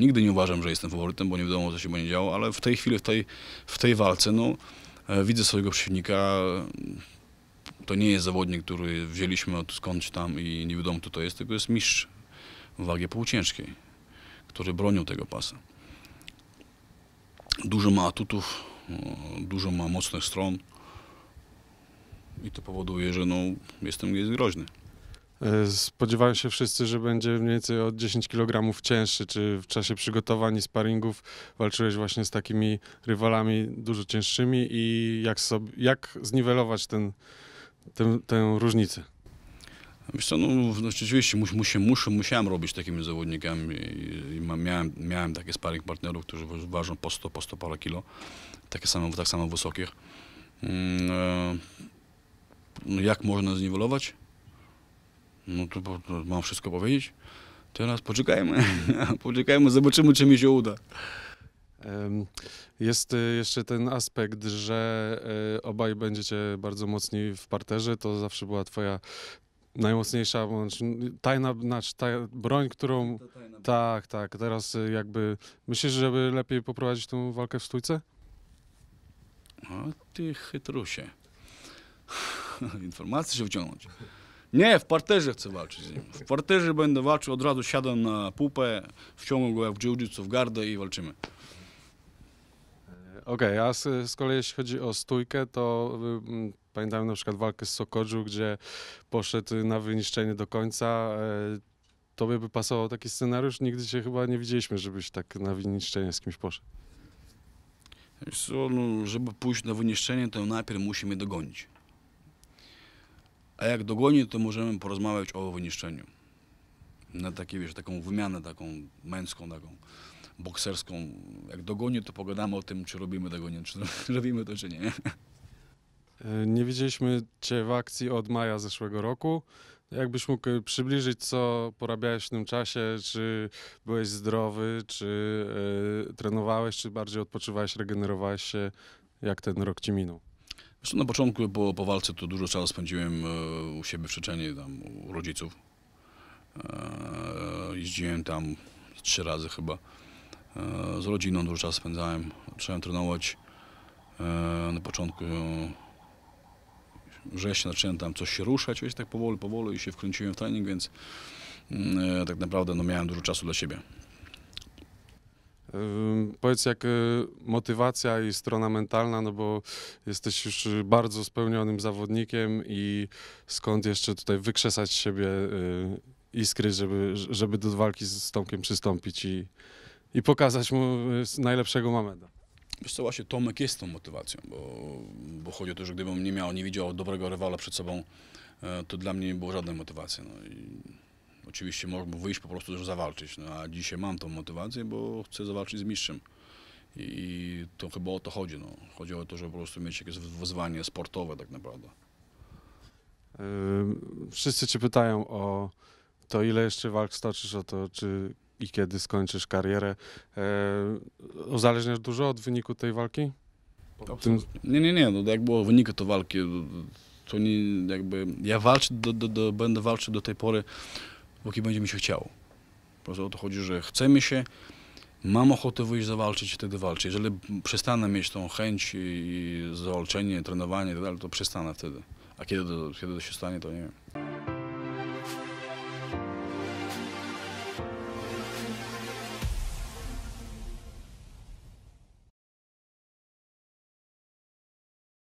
Nigdy nie uważam, że jestem faworytem, bo nie wiadomo, co się będzie działo, ale w tej chwili, w tej, w tej walce, no, e, widzę swojego przeciwnika. To nie jest zawodnik, który wzięliśmy od skądś tam i nie wiadomo, kto to jest, tylko jest mistrz w wagie półciężkiej, który bronił tego pasa. Dużo ma atutów, e, dużo ma mocnych stron i to powoduje, że no, jestem jest groźny. E, spodziewają się wszyscy, że będzie mniej więcej o 10 kg cięższy. Czy w czasie przygotowań i sparingów walczyłeś właśnie z takimi rywalami dużo cięższymi i jak, sobie, jak zniwelować ten, ten, tę różnicę? Myślę, no, no rzeczywiście mus, mus, mus, musiałem robić takimi zawodnikami i miałem, miałem takie sparing partnerów, którzy ważą po 100, po 100 parę kilo, takie samo, tak samo wysokich. Mm, e, no, jak można zniwelować? No to, to mam wszystko powiedzieć? Teraz poczekajmy, poczekajmy, zobaczymy, czy mi się uda. Jest y, jeszcze ten aspekt, że y, obaj będziecie bardzo mocni w parterze. To zawsze była twoja najmocniejsza, tajna, znaczy, broń, którą... Tak, tak. Teraz y, jakby... Myślisz, żeby lepiej poprowadzić tą walkę w stójce? O, ty chytrusie. Informacje się wciągnąć. Nie, w parterze chcę walczyć z nim. W parterze będę walczył, od razu siadam na pupę, wciągam go jak w jiu w gardę i walczymy. E, okej, okay, a z, kolei jeśli chodzi o stójkę, to y, pamiętam na przykład walkę z Sokodżu, gdzie poszedł na wyniszczenie do końca. E, tobie by pasował taki scenariusz? Nigdy cię chyba nie widzieliśmy, żebyś tak na wyniszczenie z kimś poszedł. Wiesz co, no, żeby pójść na wyniszczenie, to najpierw musi mnie dogonić. A jak dogoni, to możemy porozmawiać o wyniszczeniu. Na takie, wiesz, taką wymianę taką męską, taką bokserską. Jak dogoni, to pogadamy o tym, czy robimy tego, nie, czy robimy to, czy nie. E, nie widzieliśmy Cię w akcji od maja zeszłego roku. Jakbyś mógł e, przybliżyć, co porabiałeś w tym czasie? Czy byłeś zdrowy, czy y, trenowałeś, czy bardziej odpoczywałeś, regenerowałeś się? Jak ten rok Ci minął? na początku po, po walce to dużo czasu spędziłem e, u siebie w Czeczeniu, tam u rodziców. E, jeździłem tam trzy razy chyba. E, z rodziną dużo czasu spędzałem. Zacząłem trenować na początku września zacząłem tam coś się ruszać, coś tak powoli, powoli i się wkręciłem w trening, więc mm, tak naprawdę no, miałem dużo czasu dla siebie. Powiedz, jak y, motywacja i strona mentalna, no bo jesteś już bardzo spełnionym zawodnikiem i skąd jeszcze tutaj wykrzesać siebie y, iskry, żeby, żeby do walki z Tomkiem przystąpić i, i pokazać mu y, najlepszego Mameda? Wiesz co, właśnie Tomek jest tą motywacją, bo, bo chodzi o to, że gdybym nie miał, nie widział dobrego rywala przed sobą, to dla mnie nie było żadnej motywacji. No i Oczywiście mógłbym wyjść po prostu, żeby zawalczyć, no, a dzisiaj mam tą motywację, bo chcę zawalczyć z mistrzem. I to chyba o to chodzi. No. Chodzi o to, żeby po prostu mieć jakieś wyzwanie sportowe tak naprawdę. wszyscy cię pytają o to, ile jeszcze walk stoczysz, o to, czy i kiedy skończysz karierę. uzależniasz dużo od wyniku tej walki? Tym... Nie, nie, nie. No, jak było wynik to walki, to nie jakby... Ja walczę, do, do, do, będę walczył do tej pory póki będzie mi się chciało. Po prostu o to chodzi, że chcemy się, mam ochotę wyjść zawalczyć, wtedy walczę. Jeżeli przestanę mieć tą chęć i zawalczenie, trenowanie itd., tak to przestanę wtedy. A kiedy to, kiedy to się stanie, to nie wiem.